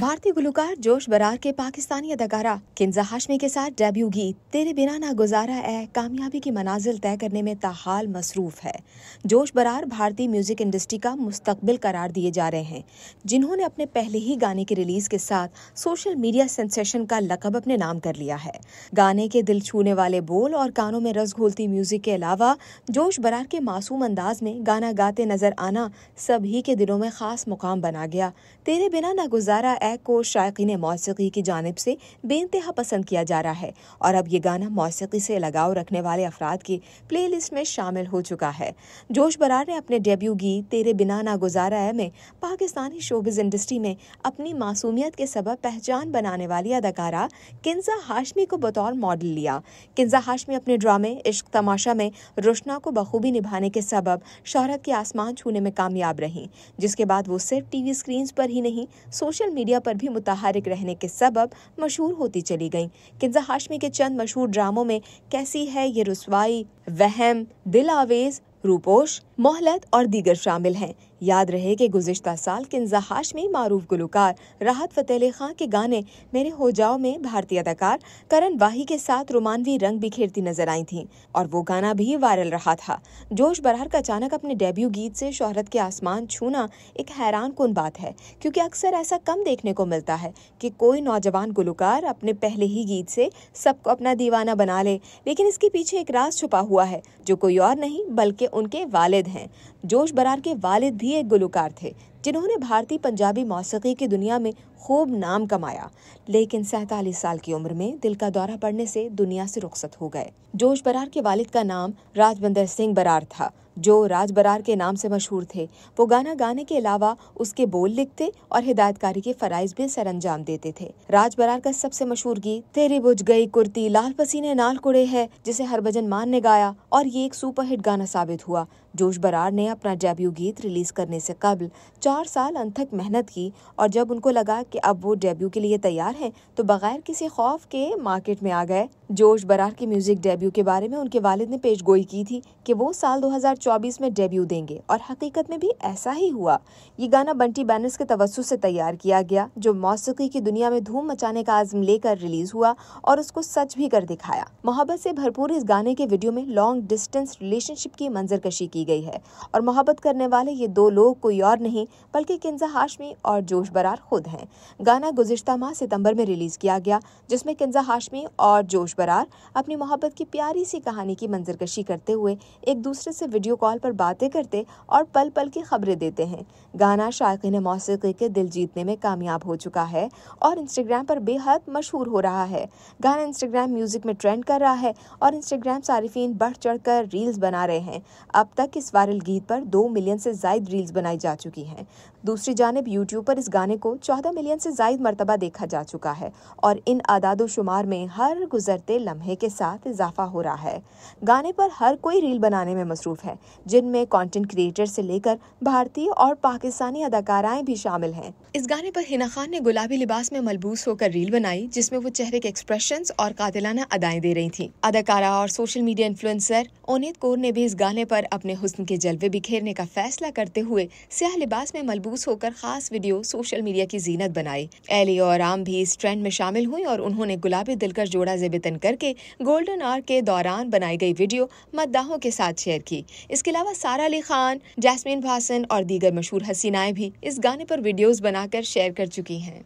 भारतीय गुलकार जोश बरार के पाकिस्तानी अदाकारा किन्जा हाशमी के साथ डेब्यू गीत तेरे बिना ना गुजारा है कामयाबी की मनाजिल तय करने में ताहाल मसरूफ है जोश बरार भारतीय म्यूजिक इंडस्ट्री का मुस्तबिल करार दिए जा रहे हैं जिन्होंने अपने पहले ही गाने की रिलीज के साथ सोशल मीडिया सेंसेशन का लकब अपने नाम कर लिया है गाने के दिल छूने वाले बोल और कानों में रस घोलती म्यूजिक के अलावा जोश बरार के मासूम अंदाज में गाना गाते नजर आना सभी के दिलों में खास मुकाम बना गया तेरे बिना ना गुजारा एक को शायकीन मौसीकी की जानब से बेानतहा पसंद किया जा रहा है और अब ये गाना मौसीकी से लगाव रखने वाले अफराद की प्ले लिस्ट में शामिल हो चुका है जोश बरार ने अपने डेब्यू गीत तेरे बिना ना गुजारा है में पाकिस्तानी शोबिज इंडस्ट्री में अपनी मासूमियत के सबब पहचान बनाने वाली अदाकारा किन्जा हाशमी को बतौर मॉडल लिया किन्जा हाशमी अपने ड्रामे इश्क तमाशा में रोशना को बखूबी निभाने के सबब शहरत के आसमान छूने में कामयाब रहीं जिसके बाद वो सिर्फ टीवी स्क्रीन पर ही नहीं सोशल मीडिया मीडिया पर भी मुताहरिक रहने के सबब मशहूर होती चली गईं किन्जा हाशमी के चंद मशहूर ड्रामों में कैसी है ये रसवाई वहम दिल आवेज रूपोश मोहलत और दीगर शामिल हैं याद रहे कि गुजशत साल किन्जा में मारूफ गुलकार राहत फतेह अली खां के गाने मेरे हो जाओ में भारतीय अदाकार करण वाही के साथ रोमानवी रंग बिखेरती नजर आई थीं और वो गाना भी वायरल रहा था जोश बरार का अचानक अपने डेब्यू गीत से शोहरत के आसमान छूना एक हैरान कन बात है क्योंकि अक्सर ऐसा कम देखने को मिलता है कि कोई नौजवान गुलकार अपने पहले ही गीत से सबको अपना दीवाना बना ले लेकिन इसके पीछे एक राज छुपा हुआ है जो कोई और नहीं बल्कि उनके वालिद हैं जोश बरार के वालिद भी भी एक गुलकार थे जिन्होंने भारतीय पंजाबी मौसीकी की दुनिया में खूब नाम कमाया लेकिन सैतालीस साल की उम्र में दिल का दौरा पड़ने से दुनिया से रुखसत हो गए जोश बरार के वालिद का नाम राजबंदर सिंह बरार था जो राज बरार के नाम से मशहूर थे वो गाना गाने के अलावा उसके बोल लिखते और हिदायतकारी के फराइज भी सर अंजाम देते थे राज बरार का सबसे मशहूर गीत तेरी बुझ गई कुर्ती लाल पसीने नाल कुड़े है जिसे हरभजन मान ने गाया और ये एक सुपरहिट गाना साबित हुआ जोश बरार ने अपना डेब्यू गीत रिलीज करने से कबल चार चार साल अनथक मेहनत की और जब उनको लगा कि अब वो डेब्यू के लिए तैयार हैं तो बग़ैर किसी खौफ के मार्केट में आ गए जोश बरार के म्यूज़िक डेब्यू के बारे में उनके वालिद ने पेश गोई की थी कि वो साल 2024 में डेब्यू देंगे और हकीकत में भी ऐसा ही हुआ ये गाना बंटी बैनर्स के तवसु से तैयार किया गया जो मौसीकी की दुनिया में धूम मचाने का आजम लेकर रिलीज हुआ और उसको सच भी कर दिखाया मोहब्बत से भरपूर इस गाने के वीडियो में लॉन्ग डिस्टेंस रिलेशनशिप की मंजर कशी की गई है और मोहब्बत करने वाले ये दो लोग कोई और नहीं बल्कि किन्जा हाशमी और जोश बरार खुद हैं गाना गुजशत माह सितम्बर में रिलीज़ किया गया जिसमें किन्जा हाशमी और जोश बरार अपनी मोहब्बत की प्यारी सी कहानी की मंजरकशी करते हुए एक दूसरे से वीडियो कॉल पर बातें करते और पल पल की खबरें देते हैं गाना शायकीन मौसी के दिल जीतने में कामयाब हो चुका है और इंस्टाग्राम पर बेहद मशहूर हो रहा है गाना इंस्टाग्राम म्यूज़िक में ट्रेंड कर रहा है और इंस्टाग्राम सार्फिन बढ़ चढ़ कर रील्स बना रहे हैं अब तक इस वायरल गीत पर दो मिलियन से जायद रील्स बनाई जा चुकी हैं दूसरी जानब यूट्यूब पर इस गाने को चौदह मिलियन से जायद मरतबा देखा जा चुका है और इन आदाद शुमार में हर गुजर बढ़ते लम्हे के साथ इजाफा हो रहा है गाने पर हर कोई रील बनाने में मसरूफ है जिनमें कंटेंट क्रिएटर से लेकर भारतीय और पाकिस्तानी अदाकाराएं भी शामिल हैं इस गाने पर हिना खान ने गुलाबी लिबास में मलबूस होकर रील बनाई जिसमें वो चेहरे के एक्सप्रेशन और कातिलाना अदाएं दे रही थी अदाकारा और social media influencer Onit Kaur ने भी इस गाने पर अपने हुस्न के जलवे बिखेरने का फैसला करते हुए स्याह लिबास में मलबूस होकर खास वीडियो सोशल मीडिया की जीनत बनाई एली और आम भी इस ट्रेंड में शामिल हुई और उन्होंने गुलाबी दिल कर जोड़ा जेब मेंशन करके गोल्डन आर के दौरान बनाई गई वीडियो मद्दाहों के साथ शेयर की इसके अलावा सारा अली खान जैसमिन भासन और दीगर मशहूर हसीनाएं भी इस गाने पर वीडियोस बनाकर शेयर कर चुकी हैं